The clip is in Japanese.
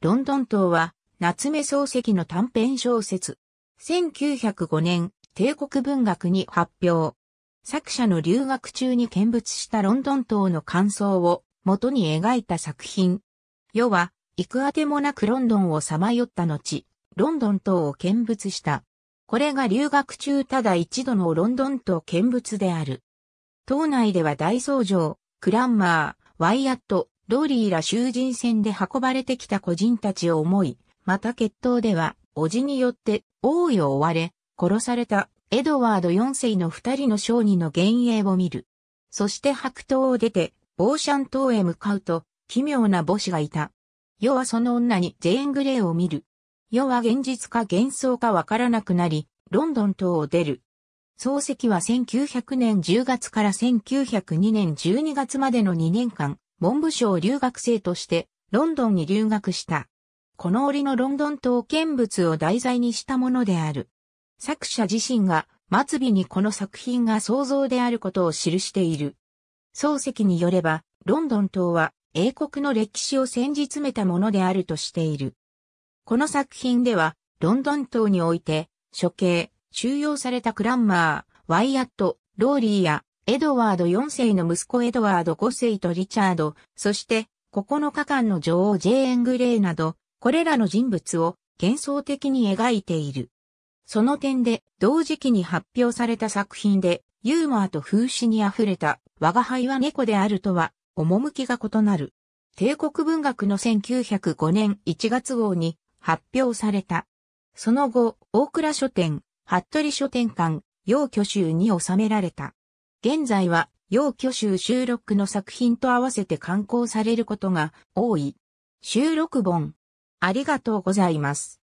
ロンドン島は、夏目漱石の短編小説。1905年、帝国文学に発表。作者の留学中に見物したロンドン島の感想を元に描いた作品。世は、行くあてもなくロンドンをさまよった後、ロンドン島を見物した。これが留学中ただ一度のロンドン島見物である。島内では大僧正、クランマー、ワイアット、ローリーら囚人船で運ばれてきた個人たちを思い、また決闘では、叔父によって王位を追われ、殺されたエドワード4世の二人の商人の幻影を見る。そして白島を出て、オーシャン島へ向かうと、奇妙な母子がいた。世はその女にジェーン・グレーを見る。世は現実か幻想かわからなくなり、ロンドン島を出る。漱石は1900年10月から1902年12月までの2年間、文部省留学生としてロンドンに留学した。この折のロンドン島見物を題材にしたものである。作者自身が末尾にこの作品が想像であることを記している。漱石によれば、ロンドン島は英国の歴史を戦じ詰めたものであるとしている。この作品では、ロンドン島において、処刑、収容されたクランマー、ワイアット、ローリーやエドワード4世の息子エドワード5世とリチャード、そして9日間の女王ジェーン・グレーなど、これらの人物を幻想的に描いている。その点で、同時期に発表された作品で、ユーモアと風刺に溢れた、我が輩は猫であるとは、趣が異なる。帝国文学の1905年1月号に発表された。その後、大倉書店、服部書店館、要居集に収められた。現在は、要挙集収録の作品と合わせて刊行されることが多い。収録本。ありがとうございます。